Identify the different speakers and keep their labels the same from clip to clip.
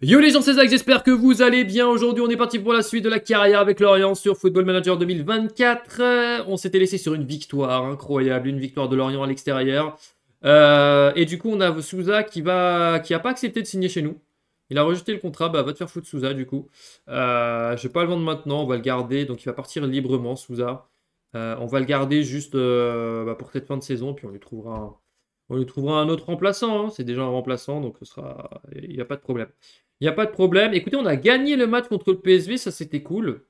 Speaker 1: Yo les gens, c'est Zach, j'espère que vous allez bien. Aujourd'hui, on est parti pour la suite de la carrière avec Lorient sur Football Manager 2024. Euh, on s'était laissé sur une victoire incroyable, une victoire de Lorient à l'extérieur. Euh, et du coup, on a Souza qui va, qui a pas accepté de signer chez nous. Il a rejeté le contrat, bah va te faire foutre Souza du coup. Euh, je vais pas le vendre maintenant, on va le garder, donc il va partir librement Souza. on va le garder juste bah, pour cette fin de saison, puis on lui trouvera on lui trouvera un autre remplaçant. Hein. C'est déjà un remplaçant, donc ce sera. Il n'y a pas de problème. Il n'y a pas de problème. Écoutez, on a gagné le match contre le PSV, ça c'était cool.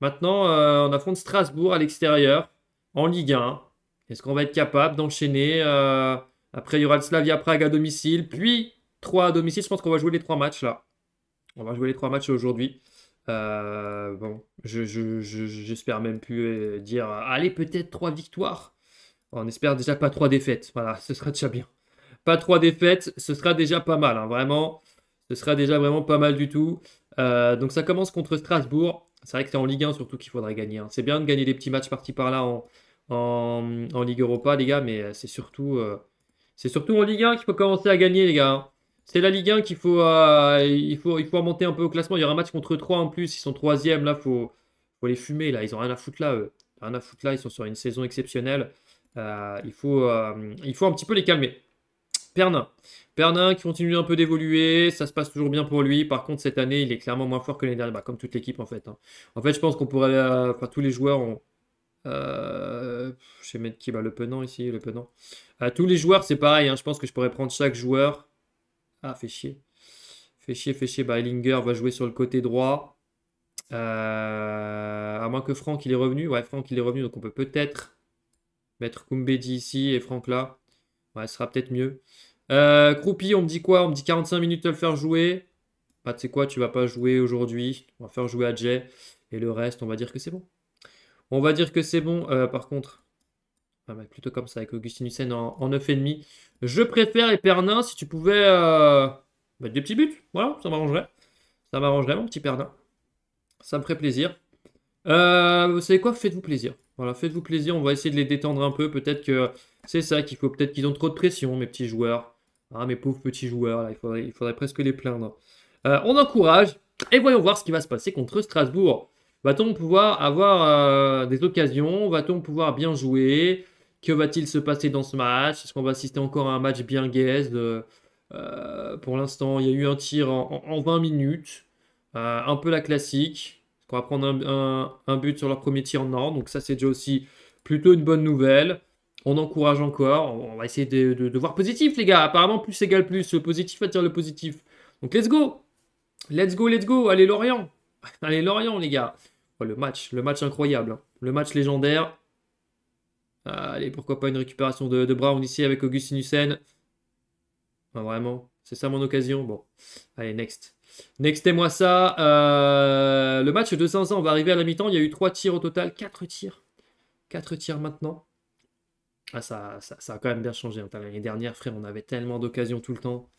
Speaker 1: Maintenant, euh, on affronte Strasbourg à l'extérieur, en Ligue 1. Est-ce qu'on va être capable d'enchaîner euh, Après, il y aura le Slavia Prague à domicile, puis trois à domicile. Je pense qu'on va jouer les trois matchs là. On va jouer les trois matchs aujourd'hui. Euh, bon, j'espère même plus dire allez peut-être trois victoires. On espère déjà pas trois défaites. Voilà, ce sera déjà bien. Pas trois défaites, ce sera déjà pas mal. Hein. vraiment, ce sera déjà vraiment pas mal du tout. Euh, donc ça commence contre Strasbourg. C'est vrai que c'est en Ligue 1 surtout qu'il faudrait gagner. Hein. C'est bien de gagner des petits matchs partis par là en, Ligue Europa, les gars, mais c'est surtout, euh, surtout en Ligue 1 qu'il faut commencer à gagner, les gars. Hein. C'est la Ligue 1 qu'il faut, euh, il faut, il faut remonter un peu au classement. Il y aura un match contre 3 en plus. Ils sont 3 Là, il faut, faut les fumer. Là. Ils ont rien à foutre là, eux. Rien à foutre là. Ils sont sur une saison exceptionnelle. Euh, il, faut, euh, il faut un petit peu les calmer. Pernin. Pernin qui continue un peu d'évoluer, ça se passe toujours bien pour lui. Par contre, cette année, il est clairement moins fort que l'année dernière, bah, comme toute l'équipe en fait. Hein. En fait, je pense qu'on pourrait. Euh, enfin, tous les joueurs ont. je vais mettre qui bah, Le Penant ici, le Penant. tous les joueurs, c'est pareil. Hein. Je pense que je pourrais prendre chaque joueur. Ah, fait chier. Fait chier, fait chier. Bah, va jouer sur le côté droit. à moins que Franck il est revenu. Ouais, Franck il est revenu, donc on peut peut-être Mettre Kumbedi ici et Franck là. Ouais, ce sera peut-être mieux. Euh, Croupi, on me dit quoi On me dit 45 minutes à le faire jouer. Pas tu sais quoi, tu vas pas jouer aujourd'hui. On va faire jouer à Et le reste, on va dire que c'est bon. On va dire que c'est bon. Euh, par contre, plutôt comme ça, avec Augustine Hussein en, et 9,5. Je préfère Epernin si tu pouvais euh, mettre des petits buts. Voilà, ça m'arrangerait. Ça m'arrangerait, mon petit Pernin. Ça me ferait plaisir. vous savez quoi Faites-vous plaisir. Voilà, faites-vous plaisir, on va essayer de les détendre un peu. Peut-être que c'est ça qu'il faut, peut-être qu'ils ont trop de pression, mes petits joueurs. Ah, mes pauvres petits joueurs, là, il, faudrait, presque les plaindre. Euh, on encourage et voyons voir ce qui va se passer contre Strasbourg. Va-t-on pouvoir avoir euh, des occasions Va-t-on pouvoir bien jouer Que va-t-il se passer dans ce match Est-ce qu'on va assister encore à un match bien guest euh, Pour l'instant, il y a eu un tir en, en 20 minutes. un peu la classique. On va prendre un, but sur leur premier tir en or. Donc ça, c'est déjà aussi plutôt une bonne nouvelle. On encourage encore. On va essayer de, voir positif, les gars. Apparemment, plus égale plus. Le positif attire le positif. Donc let's go. Let's go, let's go. Allez, Lorient. Allez, Lorient, les gars. Oh, le match, le match incroyable. Hein. Le match légendaire. Allez, pourquoi pas une récupération de, Brown ici avec Augustin Hussein. Ah, vraiment, c'est ça mon occasion. Bon, allez, next. Nextez-moi ça. Euh, le match de 500, on va arriver à la mi-temps. Il y a eu 3 tirs au total, 4 tirs. 4 tirs maintenant. Ah, ça, ça, a quand même bien changé. Hein. L'année dernière, frère, on avait tellement d'occasions tout le temps.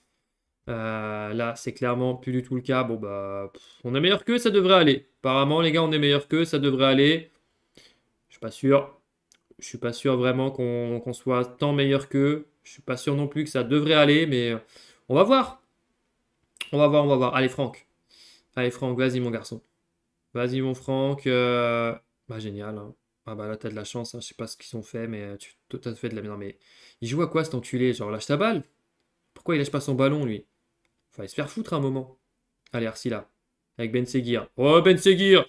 Speaker 1: Euh, là, c'est clairement plus du tout le cas. Bon, bah, on est meilleur que ça devrait aller. Apparemment, les gars, on est meilleur que ça devrait aller. Je suis pas sûr. Je suis pas sûr vraiment qu'on soit tant meilleur que. Je suis pas sûr non plus que ça devrait aller, mais on va voir. On va voir, on va voir. Allez, Franck. Allez, Franck, vas-y, mon garçon. Vas-y, mon Franck. Euh, bah, génial. Hein. Ah, bah là, t'as de la chance. Hein. Je sais pas ce qu'ils ont fait, mais euh, tu as fait de la. merde. mais il joue à quoi cet enculé Genre, lâche ta balle. Pourquoi il lâche pas son ballon, lui Il il se faire foutre hein, un moment. Allez, Arsila. Avec Ben Seguir. Oh, Ben Seguir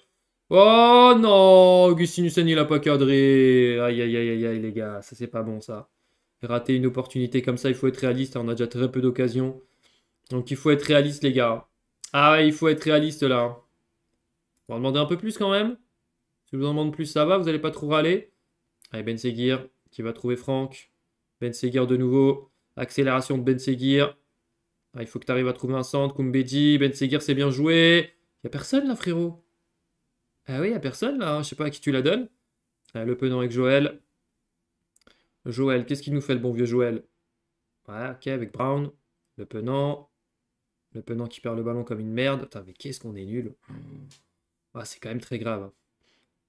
Speaker 1: Oh non Hussain, il a pas cadré. Aïe, aïe, aïe, aïe, les gars. Ça, c'est pas bon, ça. Rater une opportunité comme ça, il faut être réaliste. On a déjà très peu d'occasions. Donc il faut être réaliste, les gars. Ah il faut être réaliste là. On va demander un peu plus quand même. Si vous en demande plus, ça va, vous n'allez pas trop râler. Allez, Ben Seguir qui va trouver Franck. Ben Seguir de nouveau. Accélération de Ben Seguir. Ah, il faut que tu arrives à trouver un centre. Kumbedi, Ben Seguir, c'est bien joué. Il a personne là, frérot. Ah oui, il a personne là. Hein. Je sais pas à qui tu la donnes. Ah, le Penant avec Joël. Joël, qu'est-ce qu'il nous fait le bon vieux Joël Ouais, ok, avec Brown. Le Penant. Le Penant qui perd le ballon comme une merde. mais qu'est-ce qu'on est nul. Ah, c'est quand même très grave. Hein.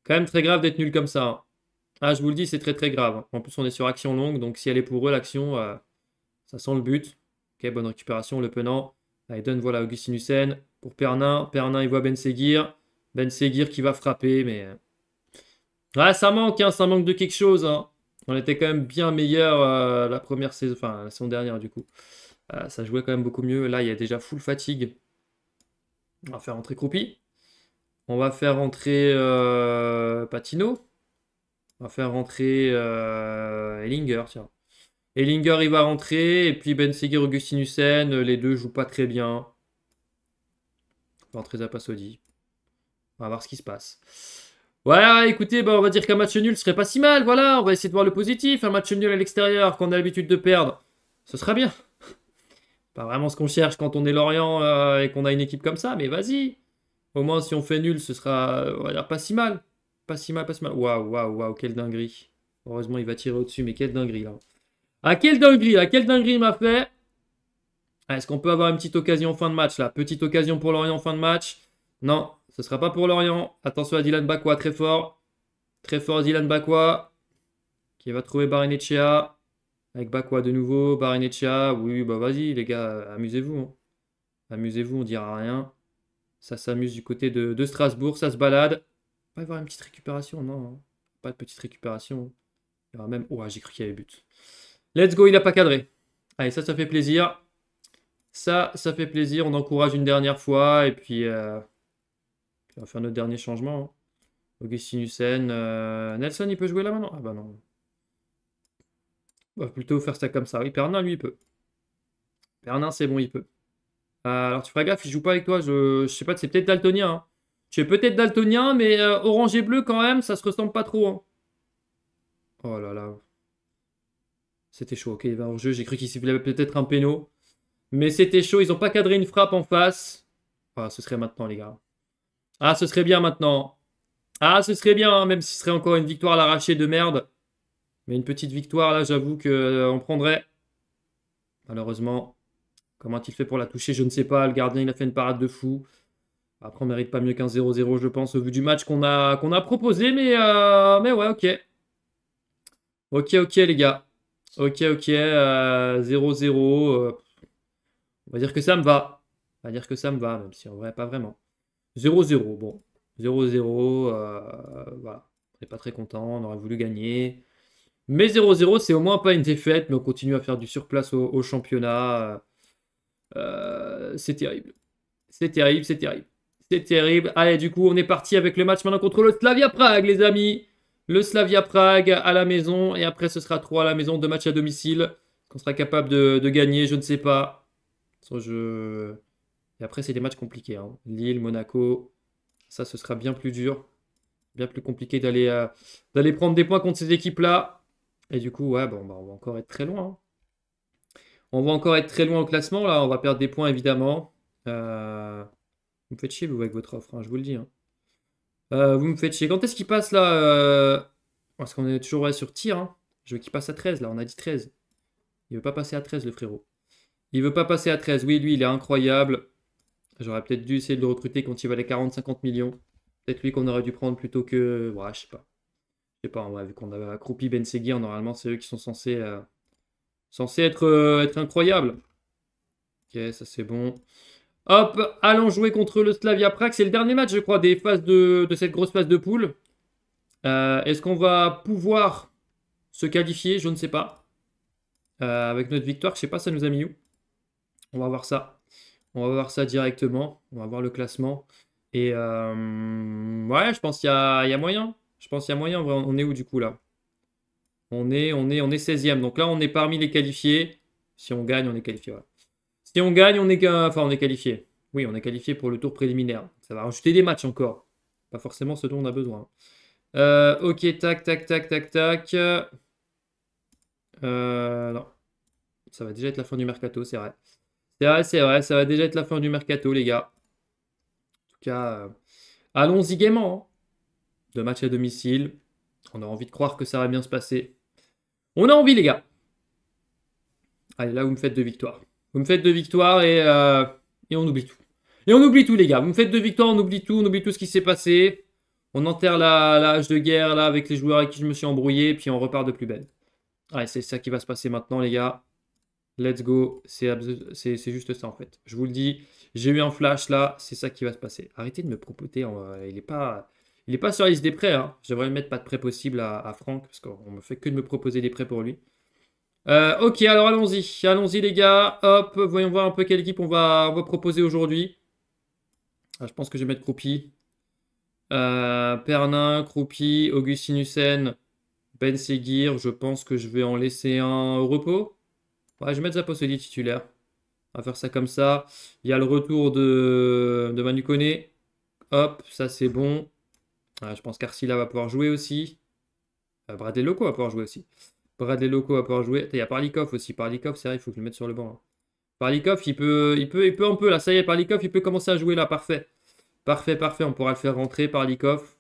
Speaker 1: Quand même très grave d'être nul comme ça. Hein. Ah, je vous le dis, c'est très très grave. Hein. En plus, on est sur action longue, donc si elle est pour eux, l'action, euh, ça sent le but. Ok, bonne récupération, le penant. Aiden voilà Augustin Hussein pour Pernin. Pernin, il voit Ben Seguir. Ben Seguir qui va frapper, mais. Euh, ah, ça manque, hein, ça manque de quelque chose. On était quand même bien meilleur euh, la première saison, enfin la saison dernière du coup. Euh, ça jouait quand même beaucoup mieux. Là, il y a déjà full fatigue. On va faire rentrer Croupi. On va faire rentrer euh, Patino. On va faire rentrer euh, Ellinger, Ellinger, il va rentrer. Et puis Ben Augustin Hussein, les deux jouent pas très bien. On va rentrer Zapasodi. On va voir ce qui se passe. Voilà, écoutez, bah, on va dire qu'un match nul serait pas si mal. Voilà, on va essayer de voir le positif. Un match nul à l'extérieur qu'on a l'habitude de perdre. Ce sera bien pas vraiment ce qu'on cherche quand on est Lorient euh, et qu'on a une équipe comme ça, mais vas-y. Au moins, si on fait nul, ce sera euh, pas si mal. Pas si mal, pas si mal. Waouh, waouh, waouh, quelle dinguerie. Heureusement, il va tirer au-dessus, mais quelle dinguerie là. Ah, quelle dinguerie, à quelle dinguerie il m'a fait. Ah, est-ce qu'on peut avoir une petite occasion en fin de match là Petite occasion pour Lorient en fin de match. Non, ce ne sera pas pour Lorient. Attention à Dylan Bakwa, très fort. Très fort Dylan Bakwa. Qui va trouver Barinechea. Avec Bakwa de nouveau, Barineccia. oui, bah vas-y les gars, amusez-vous. Hein. Amusez-vous, on dira rien. Ça s'amuse du côté de, Strasbourg, ça se balade. va y avoir une petite récupération, non. Hein. Pas de petite récupération. Il y aura même. Oh, ah, j'ai cru qu'il y avait but. Let's go, il n'a pas cadré. Allez, ça, ça fait plaisir. Ça, ça fait plaisir. On encourage une dernière fois. Et puis, euh, on va faire notre dernier changement. Hein. Augustin Hussein, euh, Nelson, il peut jouer là maintenant Ah bah non. On bah, va plutôt faire ça comme ça. Oui, Pernin, lui, il peut. Pernin, c'est bon, il peut. Euh, alors, tu feras gaffe, il joue pas avec toi. Je, je sais pas, c'est peut-être daltonien. Hein. Tu es peut-être daltonien, mais euh, orange et bleu, quand même, ça se ressemble pas trop. Hein. Oh là là. C'était chaud. Ok, il va en jeu. J'ai cru qu'il avait peut-être un péno. Mais c'était chaud. Ils ont pas cadré une frappe en face. Ah, ce serait maintenant, les gars. Ah, ce serait bien maintenant. Ah, ce serait bien, hein, même si ce serait encore une victoire à l'arraché de merde. Mais une petite victoire, là, j'avoue qu'on euh, prendrait. Malheureusement, comment a-t-il fait pour la toucher Je ne sais pas. Le gardien, il a fait une parade de fou. Après, on ne mérite pas mieux qu'un 0-0, je pense, au vu du match qu'on a, a proposé. Mais, euh, mais ouais, ok. Ok, ok, les gars. Ok, ok. 0-0. Euh, on va dire que ça me va. On va dire que ça me va, même si en vrai, pas vraiment. 0-0, bon. 0-0, voilà. On n'est pas très content, on aurait voulu gagner. Mais 0-0, c'est au moins pas une défaite, mais on continue à faire du surplace au, championnat. Euh, c'est terrible. C'est terrible, c'est terrible. C'est terrible. Allez, du coup, on est parti avec le match maintenant contre le Slavia Prague, les amis. Le Slavia Prague à la maison. Et après, ce sera 3 à la maison, deux matchs à domicile. Qu'on sera capable de, gagner, je ne sais pas. Et après, c'est des matchs compliqués. Hein. Lille, Monaco. Ça, ce sera bien plus dur. Bien plus compliqué d'aller euh, prendre des points contre ces équipes-là. Et du coup, ouais, bon, bah, on va encore être très loin. Hein. On va encore être très loin au classement, là. On va perdre des points, évidemment. Euh, vous me faites chier, vous, avec votre offre, hein, je vous le dis. Hein. Euh, vous me faites chier. Quand est-ce qu'il passe, là euh, Parce qu'on est toujours sur tir. Je veux qu'il passe à 13, là. On a dit 13. Il veut pas passer à 13, le frérot. Il veut pas passer à 13. Oui, lui, il est incroyable. J'aurais peut-être dû essayer de le recruter quand il valait 40-50 millions. Peut-être lui qu'on aurait dû prendre plutôt que... Ouais, je sais pas. Je sais pas, hein, vu qu'on avait accroupi Ben Seguir, hein, normalement, c'est eux qui sont censés, euh, euh, être, incroyables. Ok, ça c'est bon. Hop, allons jouer contre le Slavia Prague. C'est le dernier match, je crois, des phases de, cette grosse phase de poule. Euh, est-ce qu'on va pouvoir se qualifier Je ne sais pas. avec notre victoire, je ne sais pas, ça nous a mis où On va voir ça. On va voir ça directement. On va voir le classement. Et ouais, je pense qu'il y a moyen. Je pense qu'il y a moyen. on est où du coup là on est, on, est, on 16e. Donc là, on est parmi les qualifiés. Si on gagne, on est qualifié. Si on gagne, on est, enfin, on est qualifié. Oui, on est qualifié pour le tour préliminaire. Ça va rajouter des matchs encore. Pas forcément ce dont on a besoin. Euh, ok, tac, tac, tac, tac, tac. Euh, non. Ça va déjà être la fin du mercato, c'est vrai. C'est vrai, c'est vrai. Ça va déjà être la fin du mercato, les gars. En tout cas, euh, allons-y gaiement. Hein match à domicile. On a envie de croire que ça va bien se passer. On a envie, les gars. Allez, là, vous me faites deux victoires. Vous me faites deux victoires et, euh, et on oublie tout. Et on oublie tout, les gars. Vous me faites deux victoires, on oublie tout, on oublie tout ce qui s'est passé. On enterre la, hache de guerre là avec les joueurs avec qui je me suis embrouillé, puis on repart de plus belle. Allez, c'est ça qui va se passer maintenant, les gars. Let's go. C'est juste ça en fait. Je vous le dis, j'ai eu un flash là, c'est ça qui va se passer. Arrêtez de me propoter, il n'est pas. Il n'est pas sur la liste des prêts. Hein. J'aimerais mettre pas de prêt possible à, Franck parce qu'on me fait que de me proposer des prêts pour lui. Euh, ok, alors allons-y. Allons-y, les gars. Hop, voyons voir un peu quelle équipe on va, proposer aujourd'hui. Ah, je pense que je vais mettre Kroupi, euh, Pernin, Croupi, Augustin Hussein, Ben Seguir. Je pense que je vais en laisser un au repos. Ouais, je vais mettre Zaposoli titulaire. On va faire ça comme ça. Il y a le retour de, de Manu Hop, ça c'est bon. Ah, je pense qu'Arsila va pouvoir jouer aussi. Euh, Bradley Loco va pouvoir jouer aussi. Bradley Loco va pouvoir jouer. Il y a Parlikov aussi. Parlikov, c'est vrai, il faut que je le mette sur le banc. Hein. Parlikov, il peut, il, peut, il peut un peu là. Ça y est, Parlikov, il peut commencer à jouer là. Parfait. Parfait, parfait. On pourra le faire rentrer, Parlikov.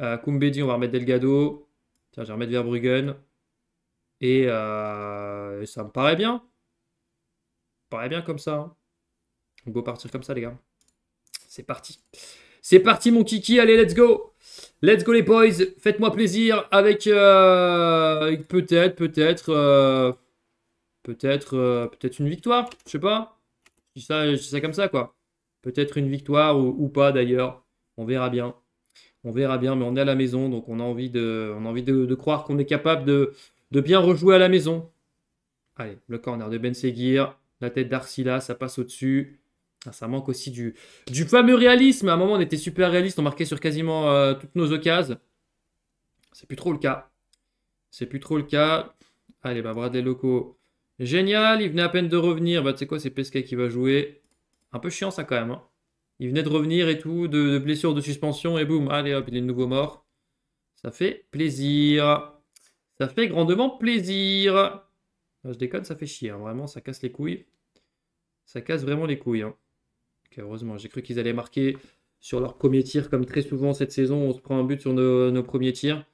Speaker 1: Euh, Kumbedi, on va remettre Delgado. Tiens, je vais remettre Verbruggen. Et euh, ça me paraît bien. Ça paraît bien comme ça. Hein. On peut partir comme ça, les gars. C'est parti. C'est parti, mon kiki. Allez, let's go. Let's go les boys, faites-moi plaisir avec euh, peut-être, peut-être, euh, peut-être, euh, peut-être une victoire, je sais pas. Je ça, comme ça quoi. Peut-être une victoire ou, pas d'ailleurs, on verra bien. On verra bien, mais on est à la maison, donc on a envie de, envie de, croire qu'on est capable de, bien rejouer à la maison. Allez, le corner de Ben Seguir, la tête d'Arsila, ça passe au-dessus. Ah, ça manque aussi du, fameux réalisme. À un moment, on était super réaliste, on marquait sur quasiment euh, toutes nos occasions. C'est plus trop le cas. C'est plus trop le cas. Allez, bah des locaux, Génial, il venait à peine de revenir. Bah, tu sais quoi, c'est Pesquet qui va jouer. Un peu chiant, ça, quand même. Hein. Il venait de revenir et tout, de, blessures, blessure, de suspension, et boum, allez hop, il est de nouveau mort. Ça fait plaisir. Ça fait grandement plaisir. Ah, je déconne, ça fait chier. Hein. Vraiment, ça casse les couilles. Ça casse vraiment les couilles. Hein heureusement, j'ai cru qu'ils allaient marquer sur leur premier tir, comme très souvent cette saison, on se prend un but sur nos, premiers tirs.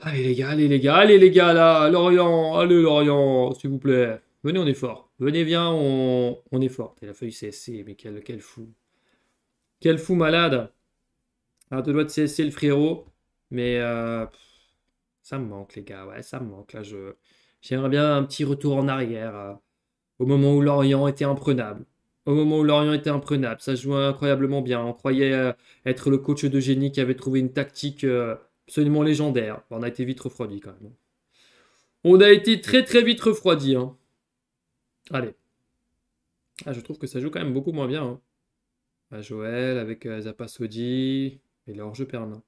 Speaker 1: Allez les gars, allez les gars, allez les gars là, Lorient, allez Lorient, s'il vous plaît. Venez, on est fort. Venez, viens, on, est fort. Et la feuille CSC, mais quel, fou. Quel fou malade. Ah, deux doigts de CSC, le frérot. Mais euh, ça me manque, les gars. Ouais, ça me manque. Là, je, j'aimerais bien un petit retour en arrière. Euh, au moment où Lorient était imprenable au moment où Lorient était imprenable. Ça jouait incroyablement bien. On croyait euh, être le coach de génie qui avait trouvé une tactique euh, absolument légendaire. on a été vite refroidi quand même. On a été très très vite refroidi. Hein. Allez. Ah, je trouve que ça joue quand même beaucoup moins bien. Hein. À Joël avec Zapasodi. Euh, Zappa Il est hors-jeu Pernin.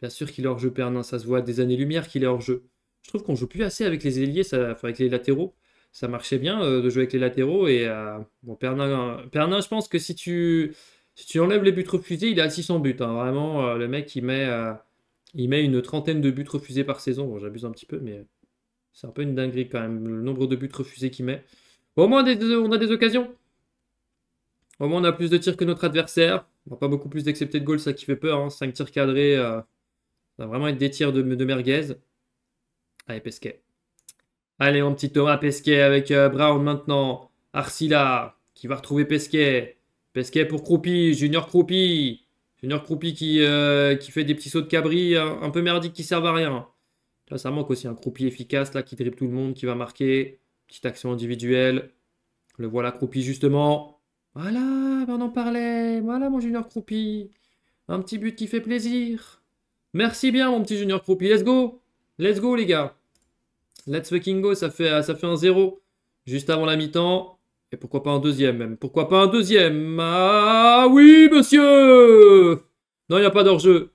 Speaker 1: Bien sûr qu'il est hors-jeu Pernin. Ça se voit des années-lumière qu'il est hors-jeu. Je trouve qu'on joue plus assez avec les ailiers, ça, avec les latéraux ça marchait bien euh, de jouer avec les latéraux. Et euh, bon, Pernin, je pense que si tu, tu enlèves les buts refusés, il est à 600 buts. Hein. vraiment, euh, le mec, il met, il met une trentaine de buts refusés par saison. Bon, j'abuse un petit peu, mais c'est un peu une dinguerie quand même, le nombre de buts refusés qu'il met. au moins, on a des occasions. Au moins, on a plus de tirs que notre adversaire. On pas beaucoup plus d'acceptés de goal, ça qui fait peur. 5 hein. tirs cadrés, ça va vraiment être des tirs de, de merguez. Allez, Pesquet. Allez, mon petit Thomas Pesquet avec euh, Brown maintenant. Arcila qui va retrouver Pesquet. Pesquet pour Croupi, Junior Croupi. Junior Croupi qui, euh, qui fait des petits sauts de cabri un, peu merdique qui servent à rien. ça manque aussi un Croupi efficace là qui dribble tout le monde, qui va marquer. Petite action individuelle. Le voilà Croupi justement. Voilà, on en parlait. Voilà mon Junior Croupi. Un petit but qui fait plaisir. Merci bien mon petit Junior Croupi. Let's go. Let's go les gars. Let's fucking go, ça fait, ça fait un 0 juste avant la mi-temps. Et pourquoi pas un deuxième même Pourquoi pas un deuxième Ah oui, monsieur Non, il n'y a pas d'hors-jeu.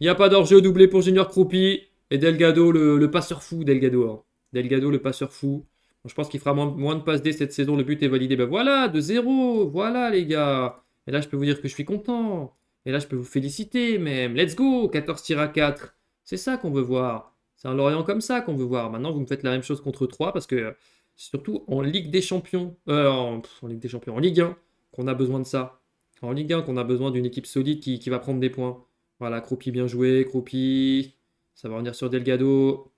Speaker 1: Il n'y a pas dhors doublé pour Junior Croupi. Et hein. Delgado, le, passeur fou, Delgado. Delgado, le passeur fou. je pense qu'il fera moins, de passes dès cette saison. Le but est validé. Ben voilà, de 0 Voilà, les gars. Et là, je peux vous dire que je suis content. Et là, je peux vous féliciter même. Let's go 14 à 4. C'est ça qu'on veut voir. C'est un Lorient comme ça qu'on veut voir. Maintenant, vous me faites la même chose contre 3 parce que euh, surtout en Ligue des Champions, euh, en, Ligue des Champions, en Ligue 1, qu'on a besoin de ça. En Ligue 1, qu'on a besoin d'une équipe solide qui, va prendre des points. Voilà, Croupi bien joué, Croupi, ça va revenir sur Delgado.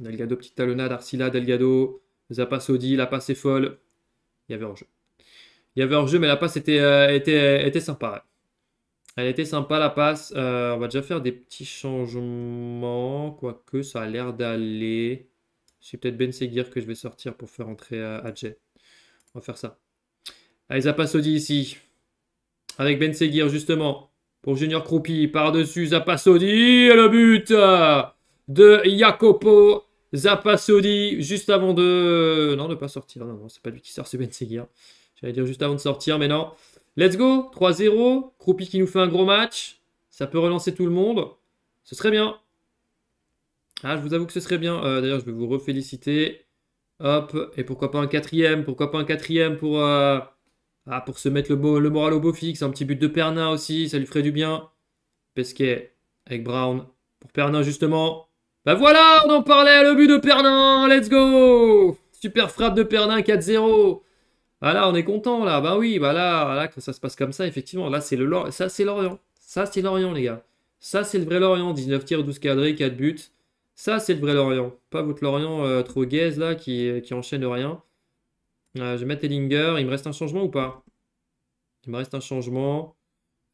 Speaker 1: Delgado, petite talonnade, Arcila, Delgado, Zappa Saudi, la passe est folle. Il y avait un jeu Il y avait un jeu mais la passe était, euh, était, était sympa. Elle était sympa la passe. Euh, on va déjà faire des petits changements. Quoique ça a l'air d'aller. C'est peut-être Ben Seguir que je vais sortir pour faire entrer euh, Adjet. On va faire ça. Allez, ah, Zapasodi ici. Avec Ben Seguir justement. Pour Junior Croupi. Par-dessus Zapasodi. Et le but euh, de Jacopo Zapasodi. Juste avant de... Non, ne pas sortir. Non, non, c'est pas lui qui sort, c'est Ben Seguir. J'allais dire juste avant de sortir, mais non. Let's go, 3-0. Croupi qui nous fait un gros match. Ça peut relancer tout le monde. Ce serait bien. Ah, je vous avoue que ce serait bien. Euh, d'ailleurs, je vais vous reféliciter. Hop, et pourquoi pas un quatrième Pourquoi pas un quatrième pour, euh, ah, pour se mettre le, moral au beau fixe Un petit but de Pernin aussi, ça lui ferait du bien. Pesquet avec Brown pour Pernin justement. Bah voilà, on en parlait, le but de Pernin, let's go Super frappe de Pernin, 4-0 ah là, on est content là. Bah oui, bah là, là, quand ça se passe comme ça, effectivement, là, c'est le Lorient. ça, c'est l'Orient. Ça, c'est l'Orient, les gars. Ça, c'est le vrai Lorient. 19 tirs, 12 cadrés, 4 buts. Ça, c'est le vrai Lorient. Pas votre Lorient euh, trop gaze là qui, qui enchaîne rien. Euh, je vais mettre Hellinger. Il me reste un changement ou pas Il me reste un changement.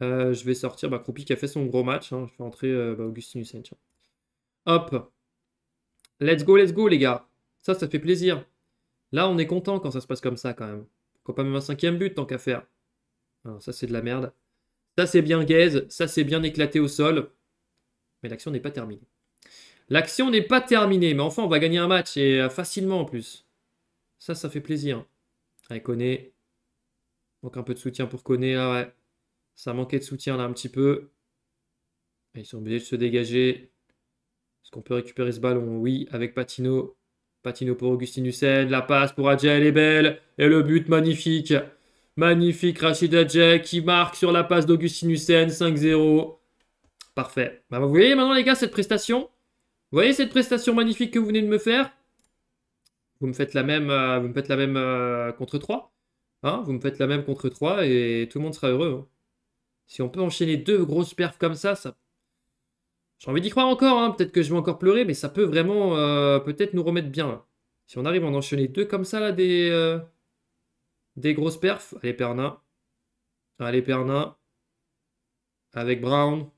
Speaker 1: Euh, je vais sortir bah, croupie qui a fait son gros match. Hein. Je vais entrer bah, Augustin Hop. Let's go, let's go, les gars. Ça, ça fait plaisir. Là, on est content quand ça se passe comme ça quand même pas même un cinquième but, tant qu'à faire Alors ça, c'est de la merde. Ça, c'est bien gaze. Ça, c'est bien éclaté au sol. Mais l'action n'est pas terminée. L'action n'est pas terminée. Mais enfin, on va gagner un match. Et euh, facilement, en plus. Ça, ça fait plaisir. Allez, connaît. Manque un peu de soutien pour Koné. Ah ouais. Ça manquait de soutien, là, un petit peu. ils sont obligés de se dégager. Est-ce qu'on peut récupérer ce ballon Oui, avec Patino. Patino pour Augustin Hussein, la passe pour Adjaye, elle est belle, et le but magnifique. Magnifique Rachid Adjaye qui marque sur la passe d'Augustin Hussein, 5-0. Parfait. Bah, vous voyez maintenant les gars cette prestation Vous voyez cette prestation magnifique que vous venez de me faire vous me faites la même, euh, euh, hein, vous me faites la même contre 3. vous me faites la même contre 3 et tout le monde sera heureux. Hein. Si on peut enchaîner deux grosses perfs comme ça, ça j'ai envie d'y croire encore, hein. peut-être que je vais encore pleurer, mais ça peut vraiment euh, peut-être nous remettre bien. Si on arrive à en enchaîner deux comme ça, là, des, euh, des grosses perfs. Allez, Perna. Allez, Perna. Avec Brown.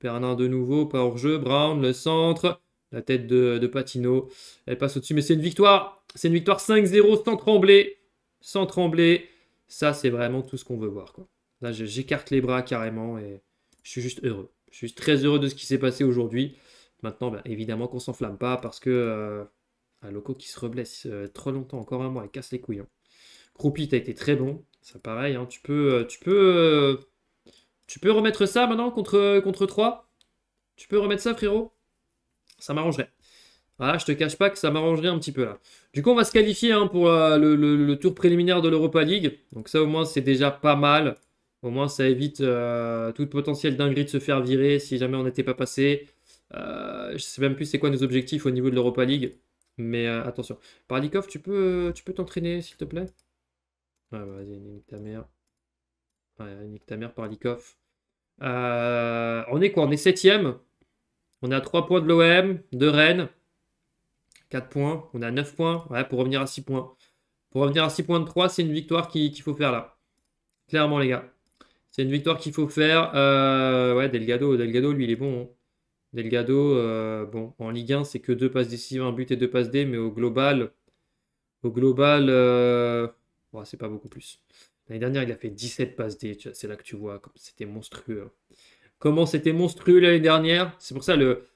Speaker 1: Perna de nouveau, pas hors-jeu. Brown, le centre. La tête de, de Patino. Elle passe au-dessus, mais c'est une victoire. C'est une victoire 5-0 sans trembler. Sans trembler. Ça, c'est vraiment tout ce qu'on veut voir. Là, j'écarte les bras carrément et je suis juste heureux. Je suis très heureux de ce qui s'est passé aujourd'hui. Maintenant, bah, évidemment qu'on s'enflamme pas parce que euh, un loco qui se reblesse euh, trop longtemps, encore un mois, il casse les couilles. Hein. Croupi, t'as été très bon. C'est pareil, hein. tu peux. Euh, tu peux, tu peux remettre ça maintenant contre, contre 3 Tu peux remettre ça, frérot Ça m'arrangerait. Voilà, ah, je te cache pas que ça m'arrangerait un petit peu là. Du coup, on va se qualifier hein, pour le, le, tour préliminaire de l'Europa League. Donc ça, au moins, c'est déjà pas mal. Au moins, ça évite toute euh, tout potentiel dinguerie de se faire virer si jamais on n'était pas passé. Je euh, je sais même plus c'est quoi nos objectifs au niveau de l'Europa League. Mais euh, attention. Parlikov, tu peux tu peux t'entraîner, s'il te plaît Ouais, bah, vas-y, nique ta mère. Ouais, nique ta mère, Parlikov. on est quoi On est 7ème. On a à 3 points de l'OM, de Rennes. 4 points. On a à 9 points. Ouais, pour revenir à 6 points. Pour revenir à 6 points de 3, c'est une victoire qu'il faut faire là. Clairement, les gars. C'est une victoire qu'il faut faire. Euh, ouais, Delgado, Delgado, lui, il est bon. Hein. Delgado, euh, bon, en Ligue 1, c'est que deux passes décisives, un but et deux passes D, mais au global, au global, euh, c'est pas beaucoup plus. L'année dernière, il a fait 17 passes D, c'est là que tu vois, c'était monstrueux. Hein. Comment c'était monstrueux l'année dernière C'est pour ça le,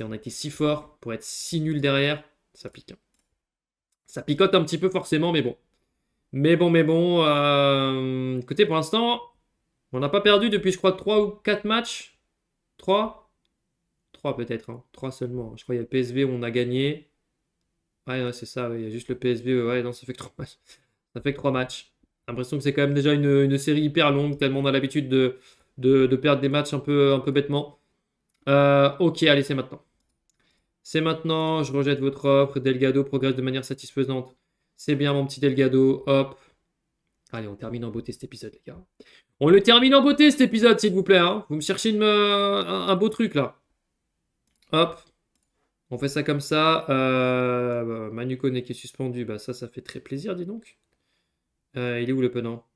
Speaker 1: on a été si fort pour être si nul derrière, ça pique. Hein. Ça picote un petit peu forcément, mais bon. Mais bon, mais bon. écoutez, pour l'instant, on n'a pas perdu depuis, je crois, 3 ou 4 matchs 3 3 peut-être, 3 hein. seulement. Je crois qu'il y a le PSV où on a gagné. Ouais, c'est ça, il y a juste le PSV, ouais, non, ça fait que 3 matchs. Ça fait que 3 matchs. J'ai l'impression que c'est quand même déjà une, série hyper longue, tellement on a l'habitude de, perdre des matchs un peu, un peu bêtement. Euh, ok, allez, c'est maintenant. C'est maintenant, je rejette votre offre. Delgado progresse de manière satisfaisante. C'est bien, mon petit Delgado. Hop. Allez, on termine en beauté cet épisode, les gars. On le termine en beauté cet épisode, s'il vous plaît. Hein. Vous me cherchez euh, un, beau truc là. Hop. On fait ça comme ça. Euh, bah, Manu Kone qui est suspendu. Bah ça, ça fait très plaisir, dis donc. Euh, il est où le penant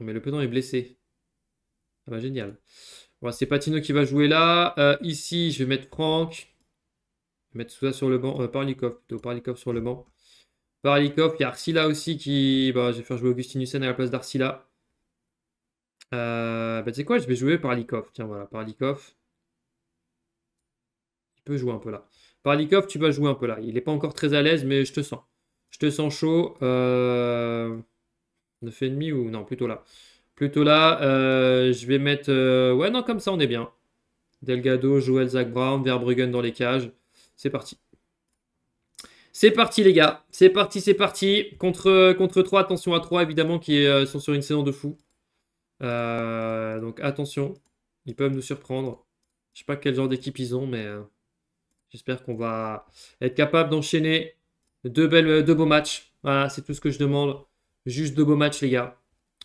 Speaker 1: Non mais le penant est blessé. Ah bah génial. c'est Patino qui va jouer là. Euh, ici, je vais mettre Franck. Je vais mettre sur le banc. Euh, Parlikov, plutôt Parlikov sur le banc. Parlikov, il y a Arsila aussi qui. Bah, je vais faire jouer Hussein à la place d'Arsila. Euh, bah, tu sais quoi, je vais jouer par Likov. Tiens, voilà, par Likov. Tu peux jouer un peu là. Par Likov, tu vas jouer un peu là. Il n'est pas encore très à l'aise, mais je te sens. Je te sens chaud. Euh... 9,5 ou non, plutôt là. Plutôt là, euh, je vais mettre. Euh, ouais, non, comme ça, on est bien. Delgado, Joel, Zach Brown, Verbruggen dans les cages. C'est parti. C'est parti, les gars. C'est parti, c'est parti. Contre, contre 3, attention à 3, évidemment, qui euh, sont sur une saison de fou. Euh, donc attention, ils peuvent nous surprendre. Je sais pas quel genre d'équipe ils ont, mais euh, j'espère qu'on va être capable d'enchaîner deux, euh, deux beaux matchs. Voilà, c'est tout ce que je demande. Juste deux beaux matchs, les gars.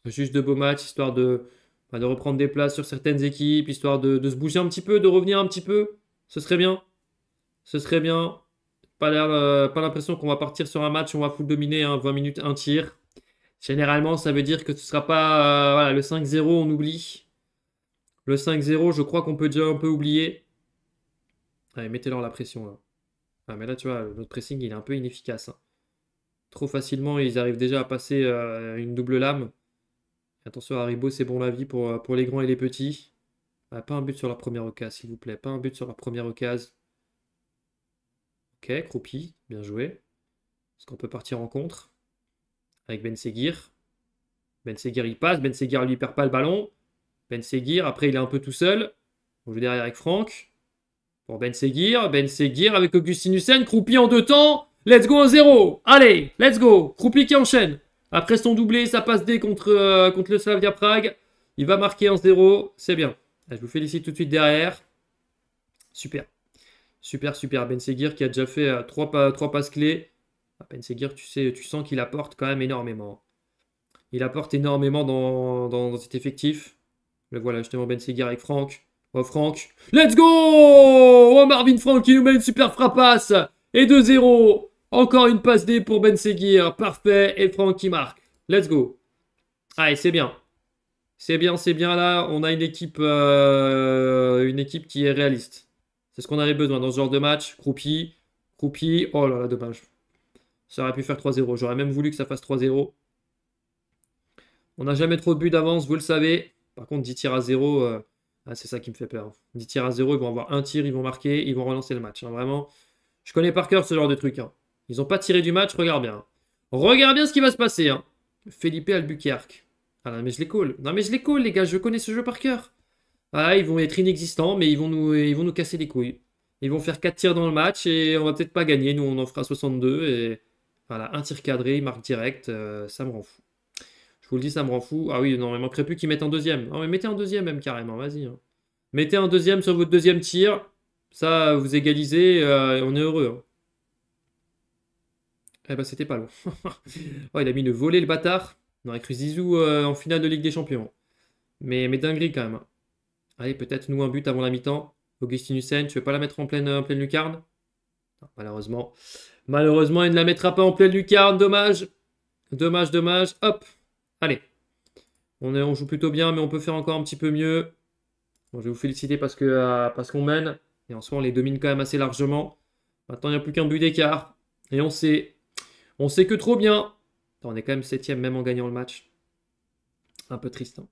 Speaker 1: Juste deux beaux matchs, histoire de, bah, de reprendre des places sur certaines équipes, histoire de, se bouger un petit peu, de revenir un petit peu. Ce serait bien. Ce serait bien. Pas l'impression qu'on va partir sur un match, on va full dominer, 20 hein, minutes, un tir. Généralement, ça veut dire que ce ne sera pas. Euh, voilà, le 5-0, on oublie. Le 5-0, je crois qu'on peut déjà un peu oublier. Allez, mettez-leur la pression là. Ah, mais là, tu vois, notre pressing, il est un peu inefficace. Hein. Trop facilement, ils arrivent déjà à passer euh, une double lame. Attention, Haribo, c'est bon la vie pour, euh, pour les grands et les petits. Ah, pas un but sur la première occasion, s'il vous plaît. Pas un but sur la première occasion. Ok, croupi, bien joué. Est-ce qu'on peut partir en contre avec Ben Seguir. Ben Seguir, il passe. Ben Seguir, lui, perd pas le ballon. Ben Seguir, après, il est un peu tout seul. On joue derrière avec Franck. Pour Ben Seguir. Ben Seguir avec Augustin Hussein. Croupi en deux temps. Let's go en zéro. Allez, let's go. Croupi qui enchaîne. Après son doublé, ça passe D contre, euh, contre le Slavia Prague. Il va marquer en 0. C'est bien. je vous félicite tout de suite derrière. Super. Super, super. Ben Seguir qui a déjà fait euh, trois passes clés. Seguir, tu sais, tu sens qu'il apporte quand même énormément. Il apporte énormément dans, cet effectif. Le voilà justement ben Seguir avec Franck. Oh Franck, let's go Oh Marvin Franck qui nous met une super frappasse Et 2-0 Encore une passe D pour Ben Seguir. parfait Et Franck qui marque, let's go Allez, ah, c'est bien C'est bien, c'est bien là, on a une équipe, euh, une équipe qui est réaliste. C'est ce qu'on avait besoin dans ce genre de match, croupi, croupi, oh là là, dommage. Ça aurait pu faire 3-0. J'aurais même voulu que ça fasse 3-0. On n'a jamais trop de buts d'avance, vous le savez. Par contre, 10 tirs à 0, euh, ah, c'est ça qui me fait peur. 10 tirs à 0, ils vont avoir un tir, ils vont marquer, ils vont relancer le match. Hein. Vraiment, je connais par cœur ce genre de truc. Hein. Ils n'ont pas tiré du match, regarde bien. Regarde bien ce qui va se passer. Hein. Felipe Albuquerque. Ah non, mais je les colle. Non, mais je les colle, les gars, je connais ce jeu par cœur. Ah, ils vont être inexistants, mais ils vont nous, ils vont nous casser les couilles. Ils vont faire 4 tirs dans le match et on va peut-être pas gagner. Nous, on en fera 62 et voilà, un tir cadré, marque direct, euh, ça me rend fou. Je vous le dis, ça me rend fou. Ah oui, non, il manquerait plus qu'il mette un deuxième. Non, mais mettez un deuxième même carrément, vas-y. Hein. Mettez un deuxième sur votre deuxième tir, ça vous égalisez, euh, on est heureux. Hein. Eh ben c'était pas long. oh, il a mis le volet le bâtard. On aurait cru Zizou euh, en finale de Ligue des Champions. Mais, mais dinguerie quand même. Hein. Allez, peut-être nous un but avant la mi-temps. Augustin Hussein, tu veux pas la mettre en pleine, pleine lucarne Malheureusement. Malheureusement, il ne la mettra pas en pleine lucarne. Dommage. Dommage, dommage. Hop. Allez. On, joue plutôt bien, mais on peut faire encore un petit peu mieux. je vais vous féliciter parce euh, qu'on mène. Et en ce moment, on les domine quand même assez largement. Maintenant, il n'y a plus qu'un but d'écart. Et on sait. On sait que trop bien. on est quand même septième, même en gagnant le match. Un peu triste. Hein.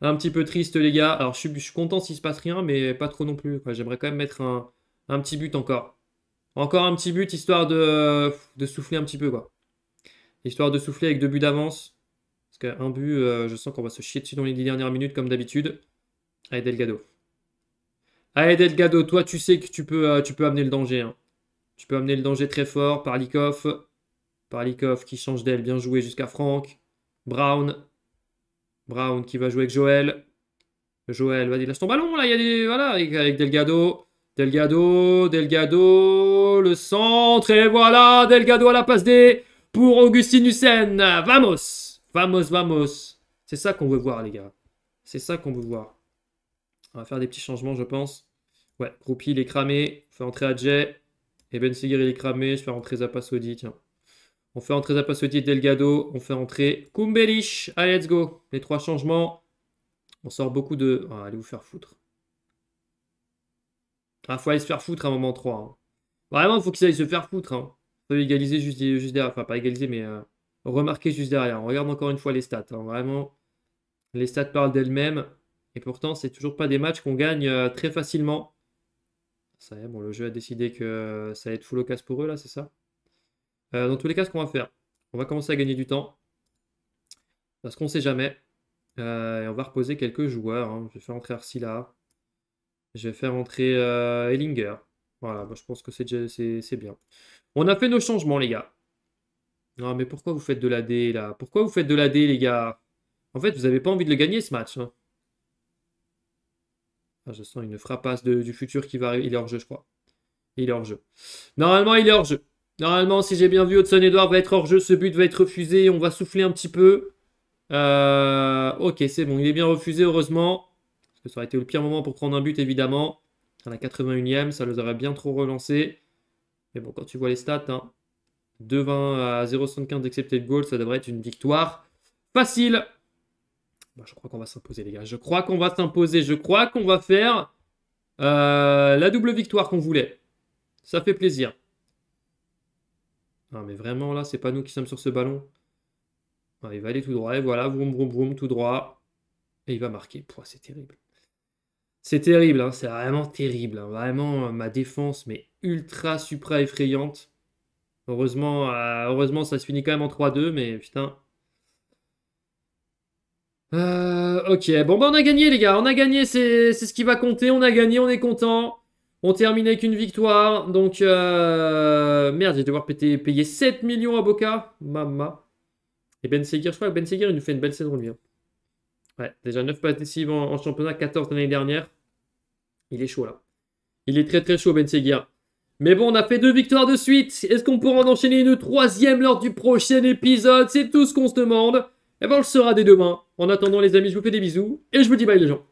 Speaker 1: Un petit peu triste, les gars. Alors, je suis, content s'il se passe rien, mais pas trop non plus. J'aimerais quand même mettre un petit but encore. Encore un petit but, histoire de, souffler un petit peu, quoi. Histoire de souffler avec deux buts d'avance. Parce qu'un but, euh, je sens qu'on va se chier dessus dans les dix dernières minutes, comme d'habitude. Allez, Delgado. Allez, Delgado, toi, tu sais que tu peux, euh, tu peux amener le danger. Hein. Tu peux amener le danger très fort. par Par Likoff qui change d'aile. Bien joué jusqu'à Franck. Brown. Brown qui va jouer avec Joël. Joël, vas-y, lâche ton ballon. Là, il y a des. Voilà, avec Delgado. Delgado, Delgado, le centre, et voilà, Delgado à la passe D pour Augustin Hussein. Vamos, vamos, vamos. C'est ça qu'on veut voir, les gars. C'est ça qu'on veut voir. On va faire des petits changements, je pense. Ouais, Rupi il est cramé. On fait entrer Adjet. Et Ben il est cramé. Je fais rentrer Zapassodi, tiens. On fait entrer à Delgado. On fait entrer Kumbelish. Allez, let's go. Les trois changements. On sort beaucoup de... Ah, allez vous faire foutre. Il faut aller se faire foutre à un moment 3. Hein. Vraiment, il faut qu'ils aillent se faire foutre. Hein. Faut égaliser juste, juste, derrière. Enfin, pas égaliser, mais euh, remarquer juste derrière. On regarde encore une fois les stats. Hein. Vraiment, les stats parlent d'elles-mêmes. Et pourtant, c'est toujours pas des matchs qu'on gagne euh, très facilement. Ça y est, bon, le jeu a décidé que euh, ça va être full au casse pour eux, là, c'est ça Dans tous les cas, ce qu'on va faire, on va commencer à gagner du temps. Parce qu'on sait jamais. et on va reposer quelques joueurs. Hein. Je vais faire entrer là je vais faire entrer euh, Ellinger. Voilà, moi bah, je pense que c'est bien. On a fait nos changements, les gars. Non, mais pourquoi vous faites de la D, là Pourquoi vous faites de la D, les gars En fait, vous n'avez pas envie de le gagner, ce match. Hein. ah, je sens une frappasse du futur qui va arriver. Il est hors jeu, je crois. Il est hors jeu. Normalement, il est hors jeu. Normalement, si j'ai bien vu, Hudson Edward va être hors jeu. Ce but va être refusé. On va souffler un petit peu. Euh, ok, c'est bon. Il est bien refusé, heureusement ça aurait été le pire moment pour prendre un but, évidemment. À la 81e, ça les aurait bien trop relancés. Mais bon, quand tu vois les stats, hein, 2-20 à 0,75 d'accepter de goal, ça devrait être une victoire facile. Bah, je crois qu'on va s'imposer, les gars. Je crois qu'on va s'imposer. Je crois qu'on va faire euh, la double victoire qu'on voulait. Ça fait plaisir. Non, ah, mais vraiment, là, c'est pas nous qui sommes sur ce ballon. Ah, il va aller tout droit. Et voilà, vroom, vroom, vroom, tout droit. Et il va marquer. C'est terrible. C'est terrible, hein, c'est vraiment terrible. Hein. vraiment, euh, ma défense, mais ultra, supra effrayante. Heureusement, euh, heureusement, ça se finit quand même en 3-2, mais putain. Euh, ok, bon bah, on a gagné les gars, on a gagné, c'est ce qui va compter, on a gagné, on est content. On termine avec une victoire, donc merde, je vais devoir payer 7 millions à Boca, Mama. Et Ben Seguir, je crois que Ben Seguir il nous fait une belle scène lui. Hein. Ouais, déjà 9 passives en, championnat, 14 l'année dernière. Il est chaud là. Il est très très chaud Ben Mais bon, on a fait deux victoires de suite. Est-ce qu'on pourra en enchaîner une troisième lors du prochain épisode C'est tout ce qu'on se demande. Et eh ben on le saura dès demain. En attendant les amis, je vous fais des bisous et je vous dis bye les gens.